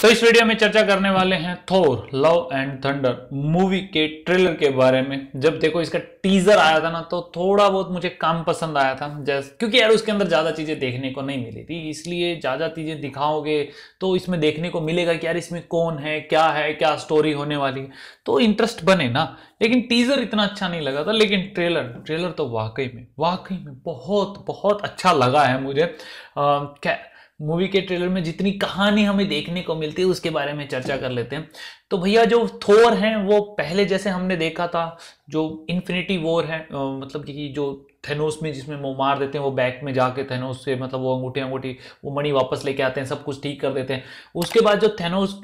तो इस वीडियो में चर्चा करने वाले हैं Thor love and thunder movie के ट्रेलर के बारे में जब देखो इसका टीजर आया था ना तो थोड़ा बहुत मुझे काम पसंद आया था जैस क्योंकि यार उसके अंदर ज़्यादा चीज़ें देखने को नहीं मिली थी इसलिए ज़्यादा चीज़ें दिखाओगे तो इसमें देखने को मिलेगा कि यार इसमें कौन है क्या है क्या स्टोरी होने वाली है तो इंटरेस्ट बने ना लेकिन टीजर इतना अच्छा नहीं लगा था लेकिन ट्रेलर ट्रेलर तो वाकई में वाकई में बहुत बहुत अच्छा लगा है मुझे क्या मूवी के ट्रेलर में जितनी कहानी हमें देखने को मिलती है उसके बारे में चर्चा कर लेते हैं तो भैया जो थोर हैं वो पहले जैसे हमने देखा था जो इन्फिनिटी वॉर है मतलब कि जो थेनोस में जिसमें वो मार देते हैं वो बैक में जाके थेनोस से मतलब वो अंगूठी अंगूठी वो मणि वापस लेके आते हैं सब कुछ ठीक कर देते हैं उसके बाद जो थेनोस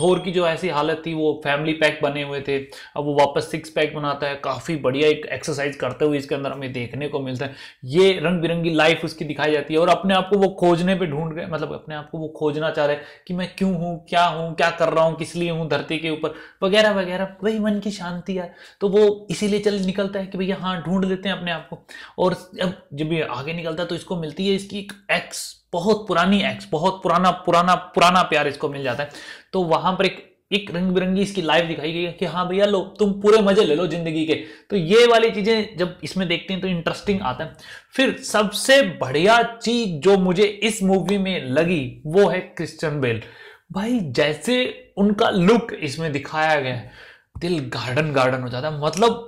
थोर की जो ऐसी हालत थी वो फैमिली पैक बने हुए थे अब वो वापस सिक्स पैक बनाता है काफ़ी बढ़िया एक एक्सरसाइज करते हुए इसके अंदर हमें देखने को मिलता है ये रंग बिरंगी लाइफ उसकी दिखाई जाती है और अपने आप को वो खोजने पर ढूंढ गए मतलब अपने आप को वो खोजना चाह रहे कि मैं क्यों हूँ क्या हूँ क्या कर रहा हूँ किस लिए हूँ धरती के ऊपर वगैरह वगैरह वही मन की शांति है तो वो इसीलिए चल निकलता है कि भैया हाँ ढूंढ लेते हैं अपने आप को और अब जब ये आगे निकलता है तो इसको मिलती है इसकी एक एक्स बहुत पुरानी एक्स बहुत पुराना पुराना पुराना प्यार इसको मिल जाता है तो वहां पर एक एक रंग बिरंगी इसकी लाइफ दिखाई गई है कि हाँ भैया लो तुम पूरे मजे ले लो जिंदगी के तो ये वाली चीजें जब इसमें देखते हैं तो इंटरेस्टिंग आता है फिर सबसे बढ़िया चीज जो मुझे इस मूवी में लगी वो है क्रिश्चियन बेल भाई जैसे उनका लुक इसमें दिखाया गया है दिल गार्डन गार्डन हो जाता है मतलब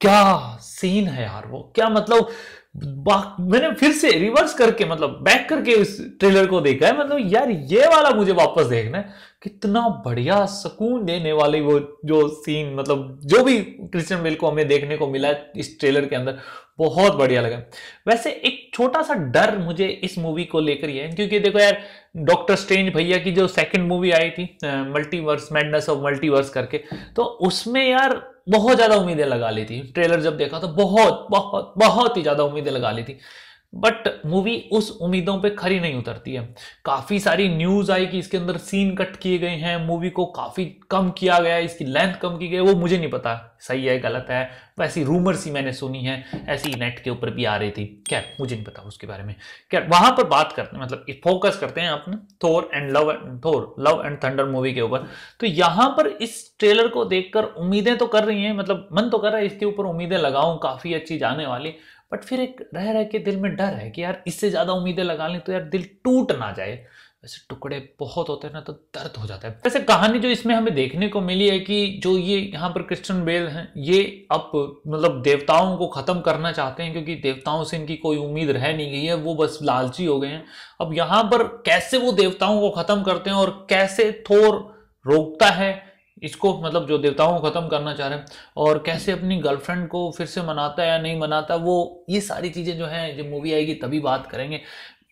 क्या सीन है यार वो क्या मतलब मैंने फिर से रिवर्स करके मतलब बैक करके उस ट्रेलर को देखा है मतलब यार ये वाला मुझे वापस देखना है कितना बढ़िया सुकून देने वाली वो जो सीन मतलब जो भी क्रिश्चियन बेल को हमें देखने को मिला इस ट्रेलर के अंदर बहुत बढ़िया लगा वैसे एक छोटा सा डर मुझे इस मूवी को लेकर ही है क्योंकि देखो यार डॉक्टर स्ट्रेंज भैया की जो सेकंड मूवी आई थी मल्टीवर्स मैडनेस ऑफ मल्टीवर्स करके तो उसमें यार बहुत ज़्यादा उम्मीदें लगा ली थी ट्रेलर जब देखा तो बहुत बहुत बहुत ही ज़्यादा उम्मीद उम्मीदें लगा ली थी बट मूवी उस उम्मीदों पे खरी नहीं उतरती है काफ़ी सारी न्यूज़ आई कि इसके अंदर सीन कट किए गए हैं मूवी को काफ़ी कम किया गया है इसकी लेंथ कम की गई वो मुझे नहीं पता सही है गलत है वैसी रूमर्स ही मैंने सुनी है ऐसी नेट के ऊपर भी आ रही थी क्या मुझे नहीं पता उसके बारे में क्या वहाँ पर बात करते हैं मतलब फोकस करते हैं अपने Thor and love and Thor love and thunder movie के ऊपर तो यहाँ पर इस ट्रेलर को देखकर उम्मीदें तो कर रही हैं मतलब मन तो कर रहा है इसके ऊपर उम्मीदें लगाऊँ काफ़ी अच्छी जाने वाली बट फिर एक रह रह के दिल में डर है कि यार इससे ज़्यादा उम्मीदें लगा लें तो यार दिल टूट ना जाए वैसे टुकड़े बहुत होते हैं ना तो दर्द हो जाता है वैसे कहानी जो इसमें हमें देखने को मिली है कि जो ये यहाँ पर क्रिश्चियन बेल हैं ये अब मतलब देवताओं को ख़त्म करना चाहते हैं क्योंकि देवताओं से इनकी कोई उम्मीद रह नहीं गई है वो बस लालची हो गए हैं अब यहाँ पर कैसे वो देवताओं को ख़त्म करते हैं और कैसे थोर रोकता है इसको मतलब जो देवताओं को ख़त्म करना चाह रहे हैं और कैसे अपनी गर्लफ्रेंड को फिर से मनाता है या नहीं मनाता वो ये सारी चीज़ें जो हैं जब मूवी आएगी तभी बात करेंगे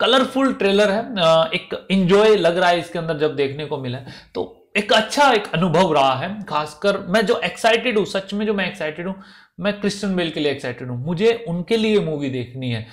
कलरफुल ट्रेलर है एक इंजॉय लग रहा है इसके अंदर जब देखने को मिला तो एक अच्छा एक अनुभव रहा है खासकर मैं जो एक्साइटेड हूँ सच में जो मैं एक्साइटेड हूँ मैं क्रिस्टन बेल के लिए एक्साइटेड हूँ मुझे उनके लिए मूवी देखनी है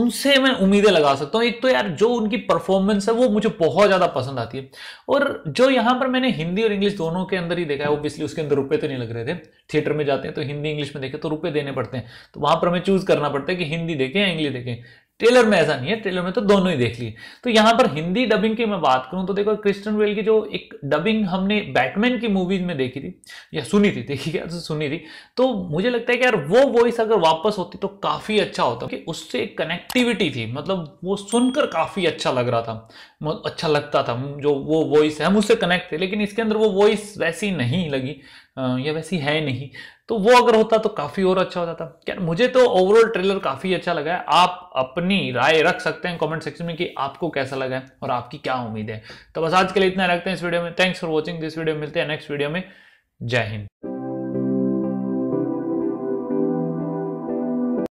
उनसे मैं उम्मीदें लगा सकता हूँ एक तो यार जो उनकी परफॉर्मेंस है वो मुझे बहुत ज़्यादा पसंद आती है और जो यहाँ पर मैंने हिंदी और इंग्लिश दोनों के अंदर ही देखा है ओबियसली उसके अंदर रुपये तो नहीं लग रहे थे थिएटर में जाते हैं तो हिंदी इंग्लिश में देखें तो रुपये देने पड़ते हैं तो वहाँ पर हमें चूज़ करना पड़ता है कि हिंदी देखें या इंग्लिश देखें ट्रेलर में ऐसा नहीं है ट्रेलर में तो दोनों ही देख लिए तो यहां पर हिंदी डबिंग की मैं बात करूं तो देखो क्रिस्टन वेल की जो एक डबिंग हमने बैटमैन की मूवीज में देखी थी या सुनी थी देखी क्या तो सुनी थी तो मुझे लगता है कि यार वो वॉइस अगर वापस होती तो काफ़ी अच्छा होता कि उससे एक कनेक्टिविटी थी मतलब वो सुनकर काफ़ी अच्छा लग रहा था अच्छा लगता था जो वो वॉइस है हम उससे कनेक्ट थे लेकिन इसके अंदर वो वॉइस वैसी नहीं लगी या वैसी है नहीं तो वो अगर होता तो काफ़ी और अच्छा हो जाता क्या मुझे तो ओवरऑल ट्रेलर काफ़ी अच्छा लगा है आप अपनी राय रख सकते हैं कमेंट सेक्शन में कि आपको कैसा लगा है और आपकी क्या उम्मीद है तो बस आज के लिए इतना रखते हैं इस वीडियो में thanks for watching this video मिलते हैं नेक्स्ट वीडियो में जय हिंद